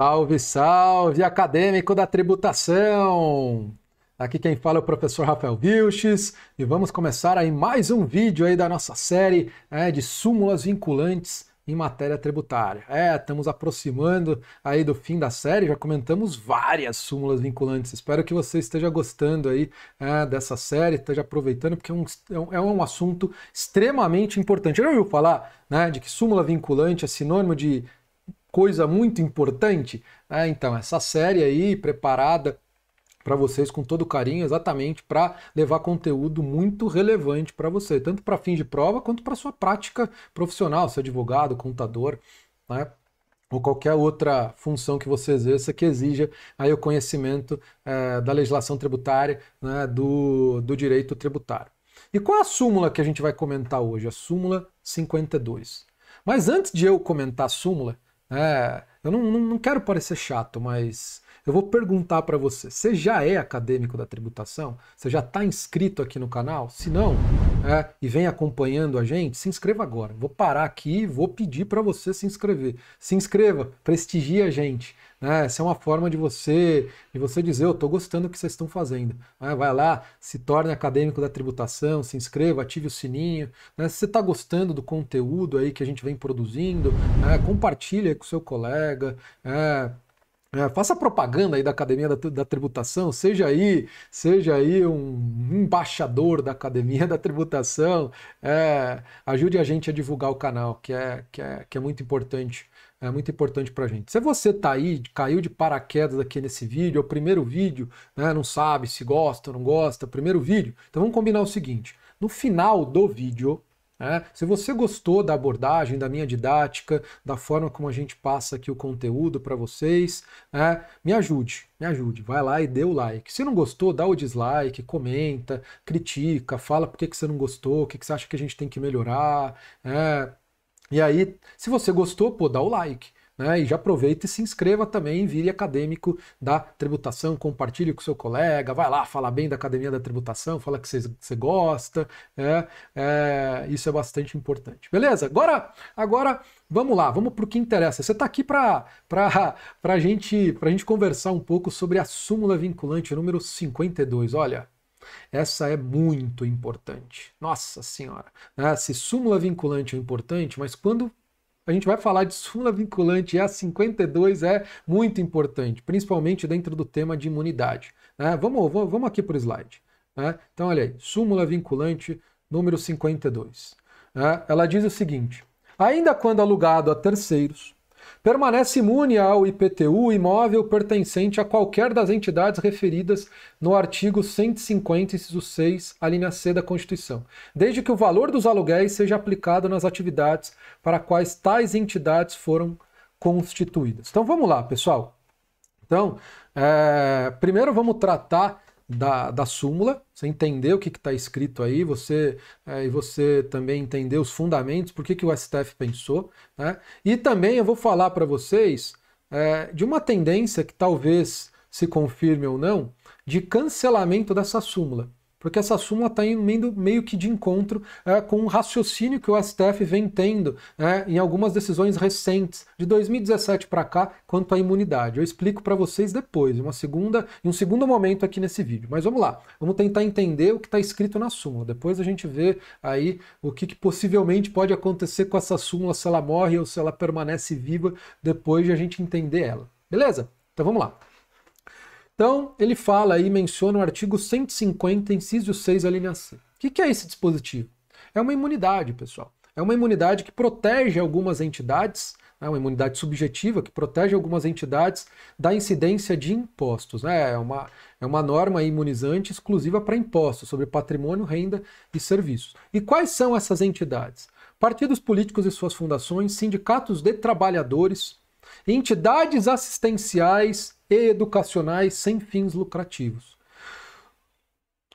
Salve, salve, acadêmico da tributação! Aqui quem fala é o professor Rafael Vilches e vamos começar aí mais um vídeo aí da nossa série né, de súmulas vinculantes em matéria tributária. É, estamos aproximando aí do fim da série, já comentamos várias súmulas vinculantes. Espero que você esteja gostando aí é, dessa série, esteja aproveitando, porque é, é um, é um assunto extremamente importante. Já ouviu falar né, de que súmula vinculante é sinônimo de coisa muito importante? É, então, essa série aí preparada para vocês com todo carinho, exatamente para levar conteúdo muito relevante para você, tanto para fim de prova quanto para sua prática profissional, ser advogado, contador, né? ou qualquer outra função que você exerça que exija aí o conhecimento é, da legislação tributária, né, do, do direito tributário. E qual é a súmula que a gente vai comentar hoje? A súmula 52. Mas antes de eu comentar a súmula, é, eu não, não, não quero parecer chato, mas eu vou perguntar para você: você já é acadêmico da tributação? Você já está inscrito aqui no canal? Se não, é, e vem acompanhando a gente, se inscreva agora. Vou parar aqui e vou pedir para você se inscrever. Se inscreva, prestigie a gente. Né? Essa é uma forma de você de você dizer, eu estou gostando do que vocês estão fazendo. Né? Vai lá, se torne acadêmico da tributação, se inscreva, ative o sininho. Né? Se você está gostando do conteúdo aí que a gente vem produzindo, né? compartilha com seu colega. Né? É, faça propaganda aí da Academia da, da, Tributação, seja aí, seja aí um embaixador da Academia da Tributação, é, ajude a gente a divulgar o canal, que é, que é, que é muito importante, é muito importante pra gente. Se você tá aí, caiu de paraquedas aqui nesse vídeo, é o primeiro vídeo, né, não sabe se gosta ou não gosta, primeiro vídeo, então vamos combinar o seguinte, no final do vídeo, é, se você gostou da abordagem, da minha didática, da forma como a gente passa aqui o conteúdo para vocês, é, me ajude, me ajude. Vai lá e dê o like. Se não gostou, dá o dislike, comenta, critica, fala por que, que você não gostou, o que, que você acha que a gente tem que melhorar. É. E aí, se você gostou, pô, dá o like. Né? E já aproveita e se inscreva também, vire acadêmico da tributação, compartilhe com seu colega, vai lá, fala bem da Academia da Tributação, fala que você gosta, é, é, isso é bastante importante. Beleza? Agora, agora vamos lá, vamos para o que interessa. Você está aqui para a gente, gente conversar um pouco sobre a súmula vinculante número 52, olha... Essa é muito importante. Nossa Senhora! Né? Se súmula vinculante é importante, mas quando a gente vai falar de súmula vinculante E52, é a é muito importante, principalmente dentro do tema de imunidade. Né? Vamos, vamos aqui para o slide. Né? Então, olha aí, súmula vinculante número 52. Né? Ela diz o seguinte: ainda quando alugado a terceiros, permanece imune ao IPTU imóvel pertencente a qualquer das entidades referidas no artigo 150, inciso 6, a linha C da Constituição, desde que o valor dos aluguéis seja aplicado nas atividades para quais tais entidades foram constituídas. Então vamos lá, pessoal. Então, é... primeiro vamos tratar da, da súmula, você entender o que está escrito aí, você é, e você também entender os fundamentos, por que, que o STF pensou. Né? E também eu vou falar para vocês é, de uma tendência que talvez se confirme ou não, de cancelamento dessa súmula porque essa súmula está indo meio que de encontro é, com o um raciocínio que o STF vem tendo é, em algumas decisões recentes, de 2017 para cá, quanto à imunidade. Eu explico para vocês depois, uma segunda, em um segundo momento aqui nesse vídeo. Mas vamos lá, vamos tentar entender o que está escrito na súmula. Depois a gente vê aí o que, que, possivelmente pode acontecer com essa súmula, se ela morre ou se ela permanece viva depois de a gente entender ela. Beleza? Então vamos lá. Então, ele fala aí, menciona o artigo 150, inciso 6, alínea C. O que, é esse dispositivo? É uma imunidade, pessoal. É uma imunidade que protege algumas entidades né, uma imunidade subjetiva que protege algumas entidades da incidência de impostos. Né? É, uma, é uma norma imunizante exclusiva para impostos sobre patrimônio, renda e serviços. E quais são essas entidades? Partidos políticos e suas fundações, sindicatos de trabalhadores, entidades assistenciais e educacionais sem fins lucrativos.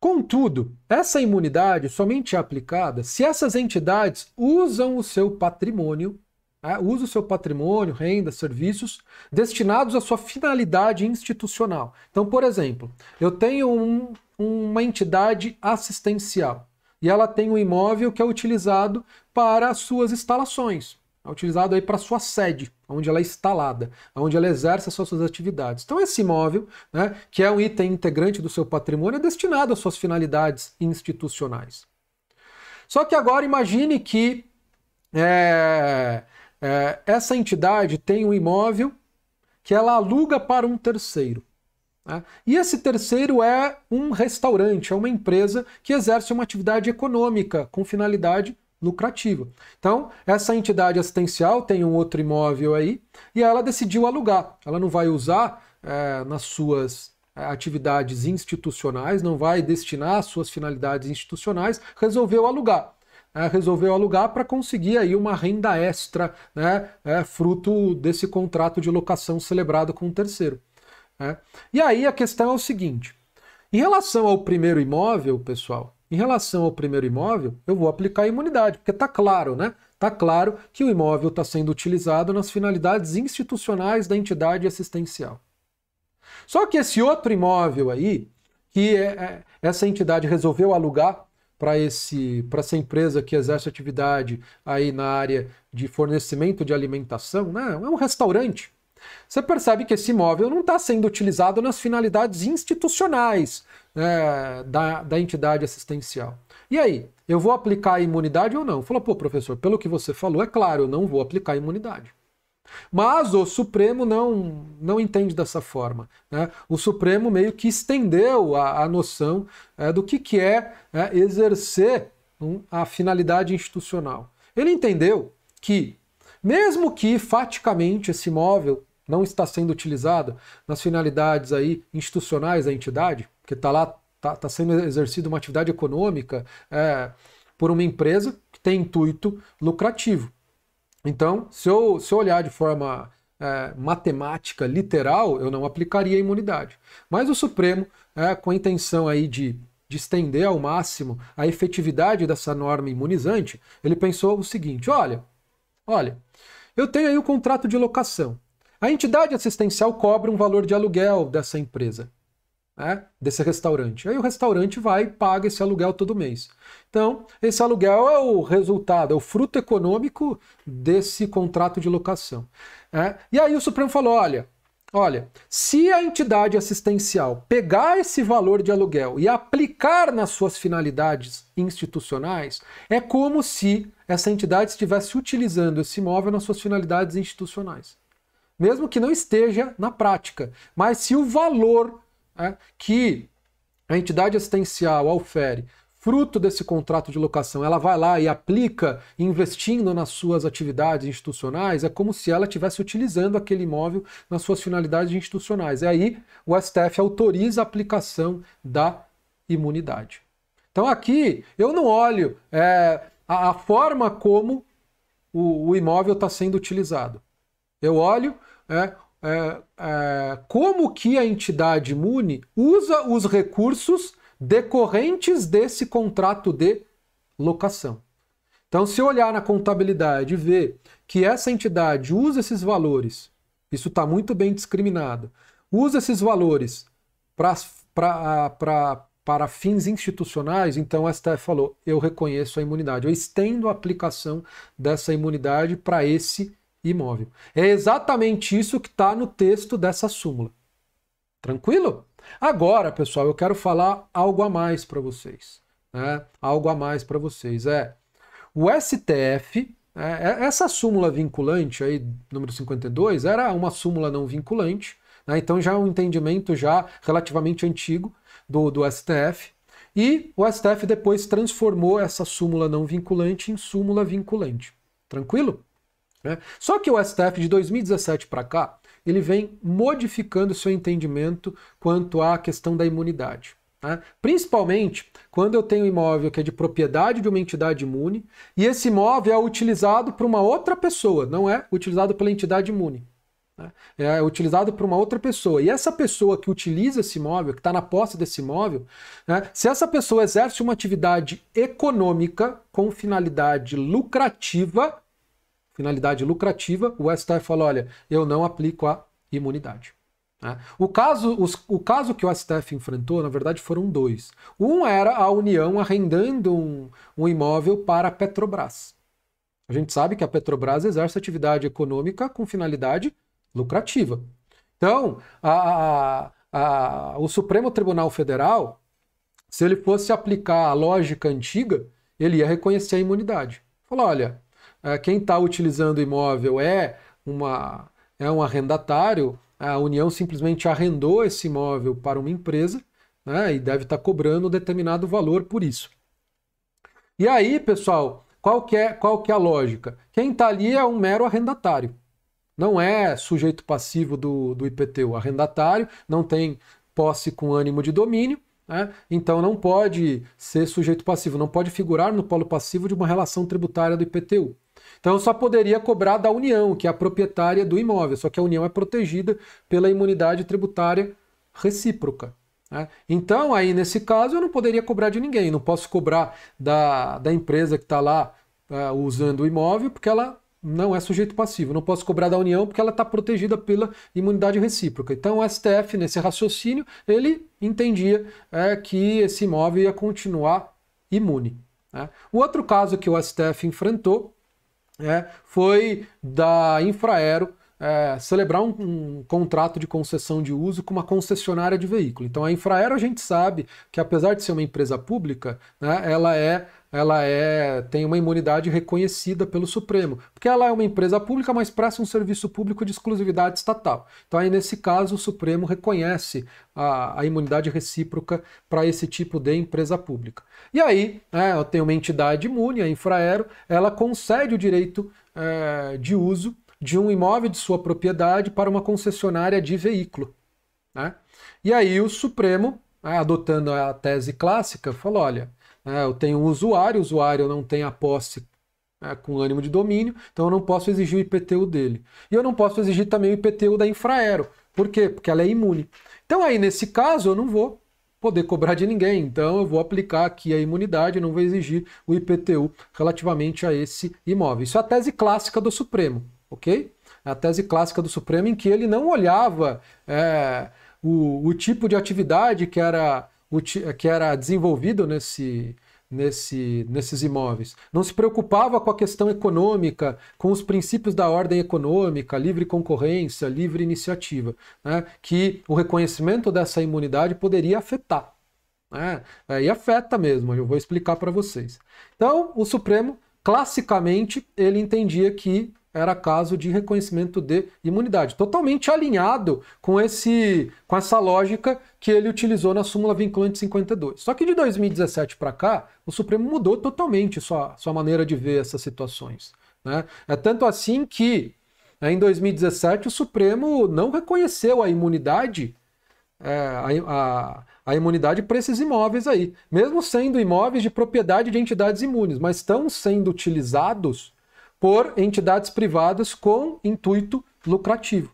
Contudo, essa imunidade somente é aplicada se essas entidades usam o seu patrimônio, né, usam o seu patrimônio, renda, serviços destinados à sua finalidade institucional. Então, por exemplo, eu tenho um, uma entidade assistencial e ela tem um imóvel que é utilizado para as suas instalações. É utilizado aí para sua sede, onde ela é instalada, onde ela exerce as suas atividades. Então esse imóvel, né, que é um item integrante do seu patrimônio, é destinado às suas finalidades institucionais. Só que agora imagine que é, é, essa entidade tem um imóvel que ela aluga para um terceiro. Né? E esse terceiro é um restaurante, é uma empresa que exerce uma atividade econômica com finalidade lucrativa. Então, essa entidade assistencial tem um outro imóvel aí e ela decidiu alugar. Ela não vai usar é, nas suas é, atividades institucionais, não vai destinar às suas finalidades institucionais, resolveu alugar. É, resolveu alugar para conseguir aí uma renda extra, né, é, fruto desse contrato de locação celebrado com o terceiro. Né. E aí a questão é o seguinte: em relação ao primeiro imóvel, pessoal, em relação ao primeiro imóvel, eu vou aplicar a imunidade, porque está claro, né? Está claro que o imóvel está sendo utilizado nas finalidades institucionais da entidade assistencial. Só que esse outro imóvel aí, que é, é, essa entidade resolveu alugar para esse para essa empresa que exerce atividade aí na área de fornecimento de alimentação, né? É um restaurante. Você percebe que esse imóvel não está sendo utilizado nas finalidades institucionais é, da, da entidade assistencial. E aí, eu vou aplicar a imunidade ou não? Fala, pô, professor, pelo que você falou, é claro, eu não vou aplicar a imunidade. Mas o Supremo não, não entende dessa forma. Né? O Supremo meio que estendeu a, a noção é, do que, que é, é exercer um, a finalidade institucional. Ele entendeu que, mesmo que faticamente esse imóvel não está sendo utilizada nas finalidades aí institucionais da entidade, porque está lá, está tá sendo exercida uma atividade econômica é, por uma empresa que tem intuito lucrativo. Então, se eu, se eu olhar de forma é, matemática, literal, eu não aplicaria a imunidade. Mas o Supremo, é, com a intenção aí de, de estender ao máximo a efetividade dessa norma imunizante, ele pensou o seguinte: olha, olha, eu tenho aí o contrato de locação. A entidade assistencial cobra um valor de aluguel dessa empresa, né? desse restaurante. Aí o restaurante vai e paga esse aluguel todo mês. Então, esse aluguel é o resultado, é o fruto econômico desse contrato de locação. Né? E aí o Supremo falou: olha, Olha, se a entidade assistencial pegar esse valor de aluguel e aplicar nas suas finalidades institucionais, é como se essa entidade estivesse utilizando esse imóvel nas suas finalidades institucionais mesmo que não esteja na prática. Mas se o valor é, que a entidade assistencial ofere fruto desse contrato de locação, ela vai lá e aplica, investindo nas suas atividades institucionais, é como se ela estivesse utilizando aquele imóvel nas suas finalidades institucionais. E aí o STF autoriza a aplicação da imunidade. Então aqui eu não olho é, a, a, forma como o, o imóvel está sendo utilizado. Eu olho é, é, é, como que a entidade imune usa os recursos decorrentes desse contrato de locação. Então, se olhar na contabilidade e ver que essa entidade usa esses valores, isso está muito bem discriminado, usa esses valores para para fins institucionais, então a STF falou: eu reconheço a imunidade, eu estendo a aplicação dessa imunidade para esse imóvel. É exatamente isso que está no texto dessa súmula. Tranquilo? Agora, pessoal, eu quero falar algo a mais para vocês. Né? Algo a mais para vocês. É o STF, né, é, essa súmula vinculante aí, número 52, era uma súmula não vinculante, né? então já é um entendimento já relativamente antigo do, do STF. E o STF depois transformou essa súmula não vinculante em súmula vinculante. Tranquilo? Né? Só que o STF de 2017 para cá, ele vem modificando seu entendimento quanto à questão da imunidade. Né? Principalmente quando eu tenho um imóvel que é de propriedade de uma entidade imune e esse imóvel é utilizado por uma outra pessoa, não é utilizado pela entidade imune. Né? É utilizado por uma outra pessoa. E essa pessoa que utiliza esse imóvel, que está na posse desse imóvel, né? se essa pessoa exerce uma atividade econômica com finalidade lucrativa, finalidade lucrativa, o STF falou olha, eu não aplico a imunidade. Né? O, caso, os, o caso que o STF enfrentou, na verdade, foram dois. Um era a União arrendando um, um imóvel para a Petrobras. A gente sabe que a Petrobras exerce atividade econômica com finalidade lucrativa. Então, a, a, a, o Supremo Tribunal Federal, se ele fosse aplicar a lógica antiga, ele ia reconhecer a imunidade. falou olha, ah, quem está utilizando o imóvel é, uma, é um arrendatário, a União simplesmente arrendou esse imóvel para uma empresa né, e deve estar tá cobrando um determinado valor por isso. E aí, pessoal, qual que é, qual que é a lógica? Quem está ali é um mero arrendatário. Não é sujeito passivo do, do IPTU. Arrendatário não tem posse com ânimo de domínio, né? então não pode ser sujeito passivo, não pode figurar no polo passivo de uma relação tributária do IPTU. Então só poderia cobrar da União, que é a proprietária do imóvel, só que a União é protegida pela imunidade tributária recíproca. Né? Então, aí nesse caso, eu não poderia cobrar de ninguém, não posso cobrar da, da empresa que está lá uh, usando o imóvel, porque ela não é sujeito passivo, não posso cobrar da União porque ela está protegida pela imunidade recíproca. Então o STF, nesse raciocínio, ele entendia é, que esse imóvel ia continuar imune. Né? O outro caso que o STF enfrentou né, foi da Infraero é, celebrar um, um, contrato de concessão de uso com uma concessionária de veículo. Então a Infraero a gente sabe que apesar de ser uma empresa pública, né, ela é ela é tem uma imunidade reconhecida pelo Supremo, porque ela é uma empresa pública, mas presta um serviço público de exclusividade estatal. Então aí nesse caso o Supremo reconhece a, a imunidade recíproca para esse tipo de empresa pública. E aí né, eu tenho uma entidade imune, a Infraero, ela concede o direito é, de uso de um imóvel de sua propriedade para uma concessionária de veículo. Né? E aí o Supremo, né, adotando a tese clássica, falou: olha, né, eu tenho um usuário, o usuário não tem a posse né, com ânimo de domínio, então eu não posso exigir o IPTU dele. E eu não posso exigir também o IPTU da Infraero. Por quê? Porque ela é imune. Então aí, nesse caso, eu não vou poder cobrar de ninguém. Então eu vou aplicar aqui a imunidade, não vou exigir o IPTU relativamente a esse imóvel. Isso é a tese clássica do Supremo ok? A tese clássica do Supremo em que ele não olhava é, o, o, tipo de atividade que era, o, que era desenvolvido nesse, nesse, nesses imóveis. Não se preocupava com a questão econômica, com os princípios da ordem econômica, livre concorrência, livre iniciativa, né? que o reconhecimento dessa imunidade poderia afetar. Né? É, e afeta mesmo, eu vou explicar para vocês. Então, o Supremo, classicamente, ele entendia que era caso de reconhecimento de imunidade, totalmente alinhado com esse com essa lógica que ele utilizou na súmula vinculante 52. Só que de 2017 para cá, o Supremo mudou totalmente sua, sua maneira de ver essas situações. Né? É tanto assim que né, em 2017 o Supremo não reconheceu a imunidade é, a, a, a, imunidade para esses imóveis aí, mesmo sendo imóveis de propriedade de entidades imunes, mas estão sendo utilizados por entidades privadas com intuito lucrativo.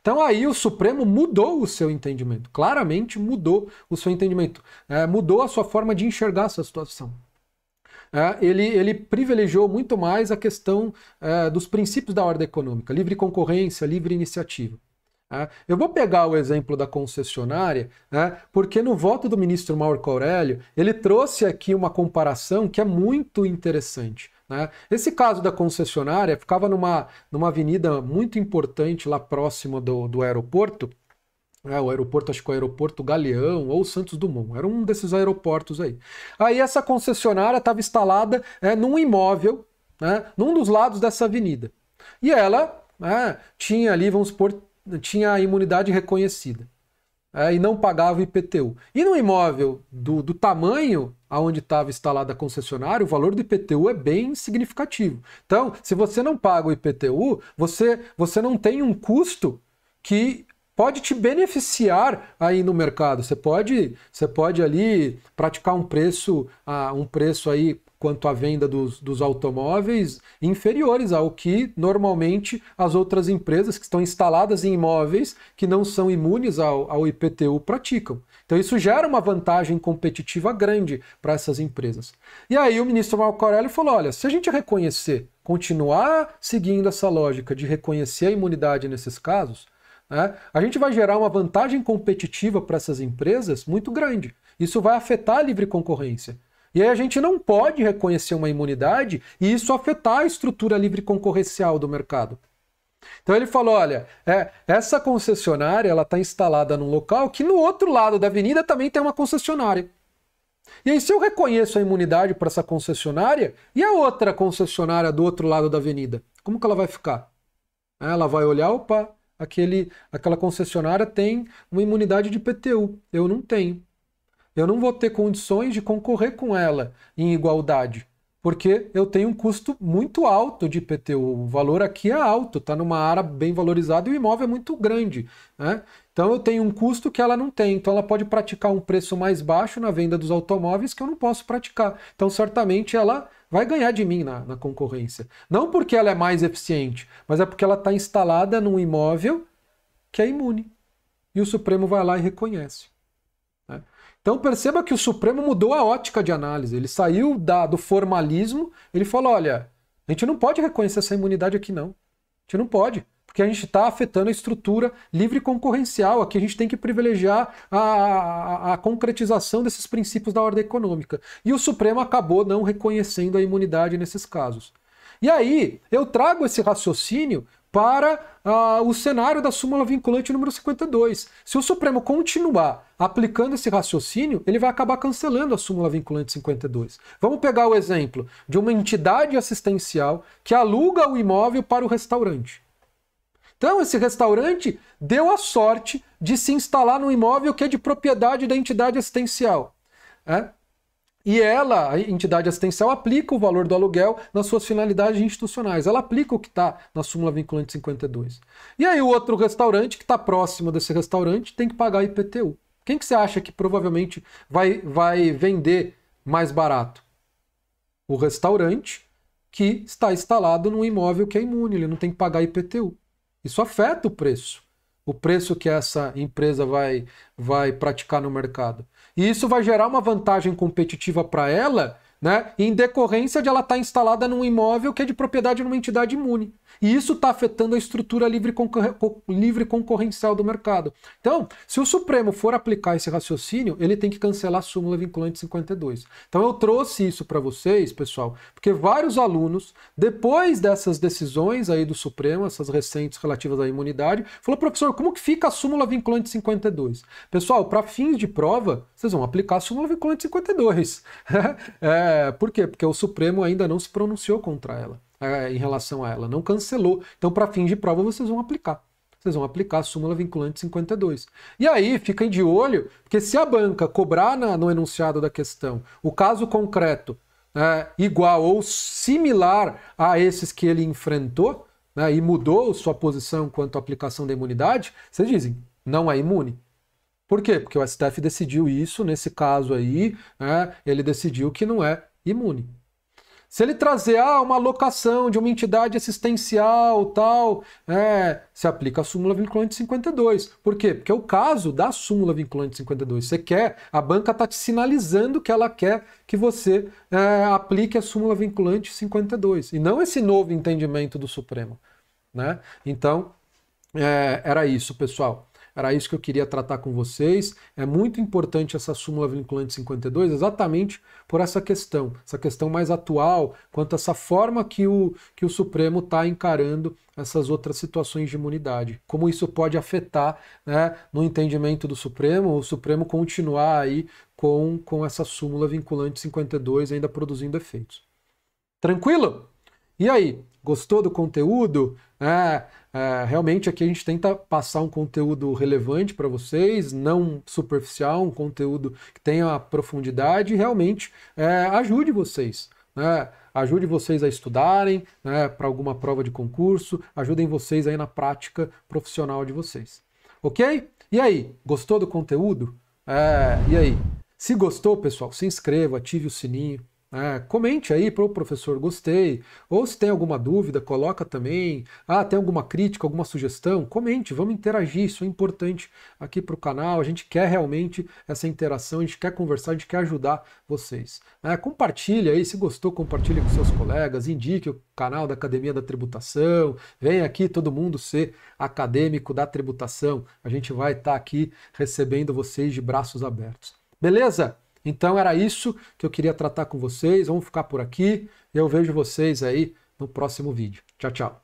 Então aí o Supremo mudou o seu entendimento, claramente mudou o seu entendimento, é, mudou a sua forma de enxergar essa situação. É, ele, ele, privilegiou muito mais a questão é, dos princípios da ordem econômica, livre concorrência, livre iniciativa. É, eu vou pegar o exemplo da concessionária, é, porque no voto do ministro Mauro Aurélio, ele trouxe aqui uma comparação que é muito interessante. Né? Esse caso da concessionária ficava numa, numa avenida muito importante lá próximo do, do aeroporto. É, o aeroporto, acho que é o aeroporto Galeão ou Santos Dumont, era um desses aeroportos aí. Aí essa concessionária estava instalada é, num imóvel, né, num dos lados dessa avenida. E ela é, tinha ali, vamos supor, tinha a imunidade reconhecida. É, e não pagava IPTU. E num imóvel do, do tamanho aonde estava instalada a concessionária, o valor do IPTU é bem significativo. Então, se você não paga o IPTU, você, você não tem um custo que pode te beneficiar aí no mercado. Você pode, você pode ali praticar um preço, uh, um preço aí quanto à venda dos, dos automóveis inferiores ao que normalmente as outras empresas que estão instaladas em imóveis que não são imunes ao, ao IPTU praticam. Então isso gera uma vantagem competitiva grande para essas empresas. E aí o ministro Marco Aurélio falou, olha, se a gente reconhecer, continuar seguindo essa lógica de reconhecer a imunidade nesses casos, né, a gente vai gerar uma vantagem competitiva para essas empresas muito grande. Isso vai afetar a livre concorrência. E aí a gente não pode reconhecer uma imunidade e isso afetar a estrutura livre concorrencial do mercado. Então ele falou, olha, é, essa concessionária ela está instalada num local que no outro lado da avenida também tem uma concessionária. E aí se eu reconheço a imunidade para essa concessionária e a outra concessionária do outro lado da avenida, como que ela vai ficar? Né, ela vai olhar, opa, aquele, aquela concessionária tem uma imunidade de PTU, eu não tenho eu não vou ter condições de concorrer com ela em igualdade, porque eu tenho um custo muito alto de IPTU. O valor aqui é alto, está numa área bem valorizada e o imóvel é muito grande. Né? Então eu tenho um custo que ela não tem. Então ela pode praticar um preço mais baixo na venda dos automóveis que eu não posso praticar. Então certamente ela vai ganhar de mim na, na concorrência. Não porque ela é mais eficiente, mas é porque ela está instalada num imóvel que é imune. E o Supremo vai lá e reconhece. Então perceba que o Supremo mudou a ótica de análise. Ele saiu da, do formalismo, ele falou: olha, a gente não pode reconhecer essa imunidade aqui, não. A gente não pode, porque a gente está afetando a estrutura livre concorrencial. Aqui a gente tem que privilegiar a, a, a, concretização desses princípios da ordem econômica. E o Supremo acabou não reconhecendo a imunidade nesses casos. E aí, eu trago esse raciocínio para uh, o cenário da súmula vinculante número 52. Se o Supremo continuar aplicando esse raciocínio, ele vai acabar cancelando a súmula vinculante 52. Vamos pegar o exemplo de uma entidade assistencial que aluga o imóvel para o restaurante. Então, esse restaurante deu a sorte de se instalar num imóvel que é de propriedade da entidade assistencial. É? E ela, a entidade assistencial, aplica o valor do aluguel nas suas finalidades institucionais. Ela aplica o que está na súmula vinculante 52. E aí o outro restaurante que está próximo desse restaurante tem que pagar IPTU. Quem que você acha que provavelmente vai, vai vender mais barato? O restaurante que está instalado num imóvel que é imune, ele não tem que pagar IPTU. Isso afeta o preço o preço que essa empresa vai, vai praticar no mercado. E isso vai gerar uma vantagem competitiva para ela, né? Em decorrência de ela estar tá instalada num imóvel que é de propriedade de uma entidade imune. E isso está afetando a estrutura livre, livre concorrencial do mercado. Então, se o Supremo for aplicar esse raciocínio, ele tem que cancelar a súmula vinculante 52. Então, eu trouxe isso para vocês, pessoal, porque vários alunos, depois dessas decisões aí do Supremo, essas recentes relativas à imunidade, falou professor, como que fica a súmula vinculante 52? Pessoal, para fins de prova, vocês vão aplicar a súmula vinculante 52. é, por quê? Porque o Supremo ainda não se pronunciou contra ela é, em relação a ela, não cancelou. Então, para fim de prova, vocês vão aplicar. Vocês vão aplicar a súmula vinculante 52. E aí, fiquem de olho, porque se a banca cobrar na, no enunciado da questão o caso concreto é, igual ou similar a esses que ele enfrentou, né, e mudou sua posição quanto à aplicação da imunidade, vocês dizem, não é imune. Por quê? Porque o STF decidiu isso, nesse caso aí, né, ele decidiu que não é imune. Se ele trazer ah, uma alocação de uma entidade assistencial tal, é, se aplica a súmula vinculante 52. Por quê? Porque é o caso da súmula vinculante 52. Você quer, a banca está te sinalizando que ela quer que você é, aplique a súmula vinculante 52. E não esse novo entendimento do Supremo. Né? Então, é, era isso, pessoal. Era isso que eu queria tratar com vocês. É muito importante essa súmula vinculante 52, exatamente por essa questão, essa questão mais atual, quanto a essa forma que o, que o Supremo está encarando essas outras situações de imunidade. Como isso pode afetar, né, no entendimento do Supremo, o Supremo continuar aí com, com essa súmula vinculante 52 ainda produzindo efeitos. Tranquilo? E aí, gostou do conteúdo? É, é, realmente aqui a gente tenta passar um conteúdo relevante para vocês, não superficial, um conteúdo que tenha profundidade e realmente é, ajude vocês. Né? Ajude vocês a estudarem né, para alguma prova de concurso, ajudem vocês aí na prática profissional de vocês. Ok? E aí, gostou do conteúdo? É, e aí? Se gostou, pessoal, se inscreva, ative o sininho. É, comente aí para o professor, gostei. Ou se tem alguma dúvida, coloca também. Ah, tem alguma crítica, alguma sugestão? Comente, vamos interagir, isso é importante aqui para o canal. A gente quer realmente essa interação, a gente quer conversar, a gente quer ajudar vocês. É, compartilha aí, se gostou, compartilha com seus colegas, indique o canal da Academia da Tributação. Vem aqui todo mundo ser acadêmico da tributação. A gente vai estar tá aqui recebendo vocês de braços abertos. Beleza? Então era isso que eu queria tratar com vocês. Vamos ficar por aqui. Eu vejo vocês aí no próximo vídeo. Tchau, tchau.